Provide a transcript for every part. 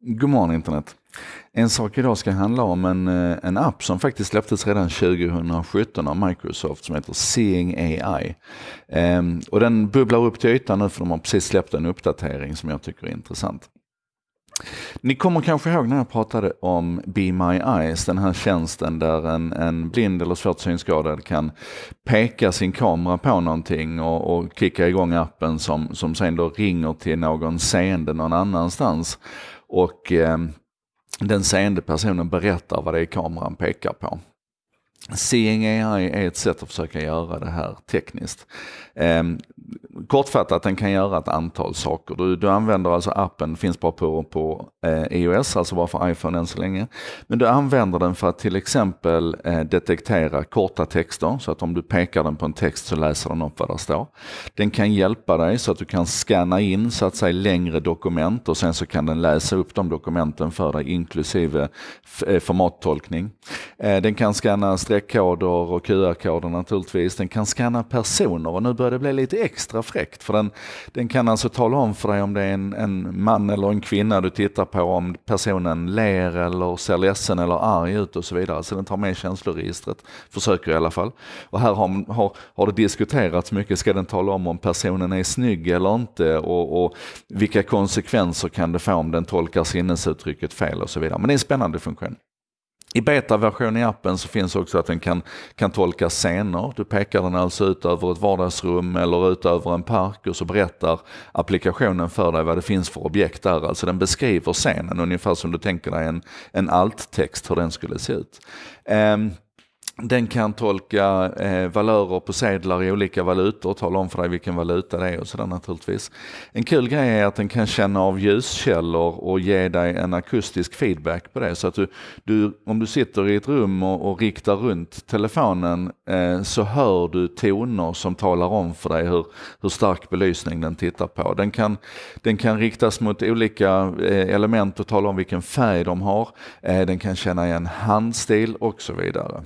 God morgon internet. En sak idag ska handla om en, eh, en app som faktiskt släpptes redan 2017 av Microsoft som heter Seeing AI. Ehm, och den bubblar upp till ytan nu för de har precis släppt en uppdatering som jag tycker är intressant. Ni kommer kanske ihåg när jag pratade om Be My Eyes, den här tjänsten där en, en blind eller svårt synskadad kan peka sin kamera på någonting och, och kicka igång appen som, som sen då ringer till någon seende någon annanstans och eh, den seende personen berättar vad det är kameran pekar på. Seeing AI är ett sätt att försöka göra det här tekniskt. Eh, kortfattat, den kan göra ett antal saker. Du, du använder alltså appen, finns bara på, på eh, iOS, alltså bara för iPhone än så länge. Men du använder den för att till exempel eh, detektera korta texter, så att om du pekar den på en text så läser den upp vad det står. Den kan hjälpa dig så att du kan scanna in så att säga längre dokument och sen så kan den läsa upp de dokumenten för dig inklusive eh, formattolkning. Eh, den kan scanna streckkoder och QR-koder naturligtvis. Den kan scanna personer och nu börjar det bli lite extra fräckt direkt. För den, den kan alltså tala om för dig om det är en, en man eller en kvinna du tittar på, om personen ler eller ser ledsen eller arg ut och så vidare. Så den tar med känsloregistret, försöker i alla fall. Och här har, har, har det diskuterats mycket, ska den tala om om personen är snygg eller inte och, och vilka konsekvenser kan det få om den tolkar sinnesuttrycket fel och så vidare. Men det är en spännande funktion. I betaversionen i appen så finns också att den kan, kan tolka scener. Du pekar den alltså ut över ett vardagsrum eller ut över en park och så berättar applikationen för dig vad det finns för objekt där. Alltså den beskriver scenen ungefär som du tänker dig en, en alt-text hur den skulle se ut. Um, den kan tolka eh, valörer på sedlar i olika valutor och tala om för dig vilken valuta det är och sådär naturligtvis. En kul grej är att den kan känna av ljuskällor och ge dig en akustisk feedback på det. Så att du, du om du sitter i ett rum och, och riktar runt telefonen eh, så hör du toner som talar om för dig hur, hur stark belysning den tittar på. Den kan, den kan riktas mot olika eh, element och tala om vilken färg de har. Eh, den kan känna igen handstil och så vidare.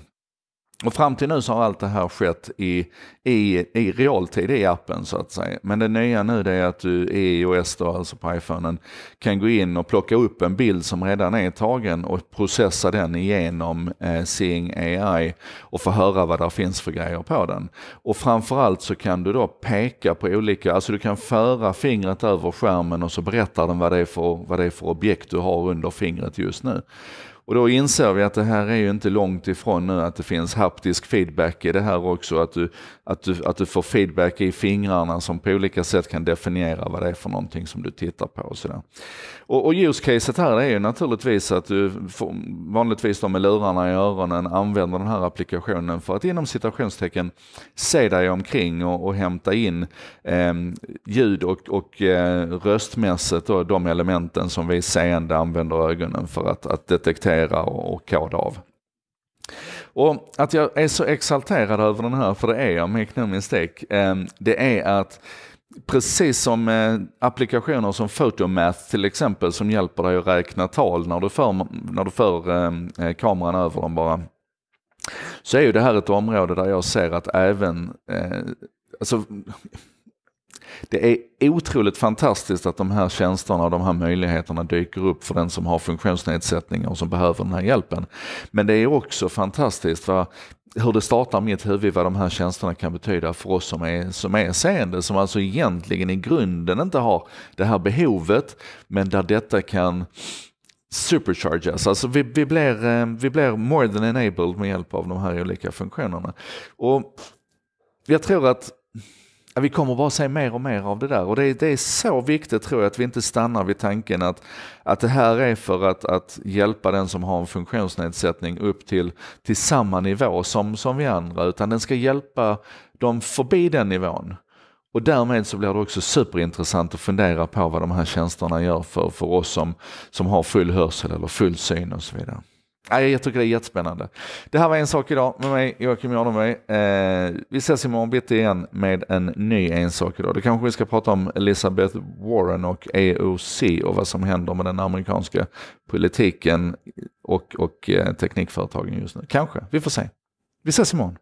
Och fram till nu så har allt det här skett i, i, i realtid i appen så att säga. Men det nya nu det är att du e i iOS, då, alltså på iPhonen, kan gå in och plocka upp en bild som redan är tagen och processa den igenom eh, Seeing AI och få höra vad det finns för grejer på den. Och framförallt så kan du då peka på olika, alltså du kan föra fingret över skärmen och så berättar den vad det är för, vad det är för objekt du har under fingret just nu. Och då inser vi att det här är ju inte långt ifrån nu att det finns haptisk feedback i det här också. Att du, att du, att du får feedback i fingrarna som på olika sätt kan definiera vad det är för någonting som du tittar på. Och, sådär. och, och ljuscaset här är ju naturligtvis att du får, vanligtvis då med lurarna i öronen använder den här applikationen för att inom citationstecken se dig omkring och, och hämta in eh, ljud och, och eh, röstmässigt då, de elementen som vi seende använder ögonen för att, att detektera redigera och, koda av. Och att jag är så exalterad över den här, för det är jag make no mistake, ehm, det är att Precis som eh, applikationer som Photomath till exempel som hjälper dig att räkna tal när du för, när du för ehm, eh, kameran över dem bara. Så är ju det här ett område där jag ser att även, eh, alltså det är otroligt fantastiskt att de här tjänsterna och de här möjligheterna dyker upp för den som har funktionsnedsättningar och som behöver den här hjälpen. Men det är också fantastiskt va? hur det startar mitt huvud vad de här tjänsterna kan betyda för oss som är, som är seende, som alltså egentligen i grunden inte har det här behovet, men där detta kan superchargas. Alltså vi, vi, blir, eh, vi blir more than enabled med hjälp av de här olika funktionerna. Och Jag tror att vi kommer bara se mer och mer av det där och det är, det är, så viktigt tror jag att vi inte stannar vid tanken att, att det här är för att, att hjälpa den som har en funktionsnedsättning upp till, till samma nivå som, som vi andra utan den ska hjälpa dem förbi den nivån. Och därmed så blir det också superintressant att fundera på vad de här tjänsterna gör för, för oss som, som har full hörsel eller full syn och så vidare. Nej, jag tycker det är jättespännande. Det här var en sak idag med mig, Joakim Jardenberg. Eh, vi ses imorgon bitti igen med en ny en sak idag. Då kanske vi ska prata om Elizabeth Warren och AOC och vad som händer med den amerikanska politiken och, och eh, teknikföretagen just nu. Kanske, vi får se. Vi ses imorgon.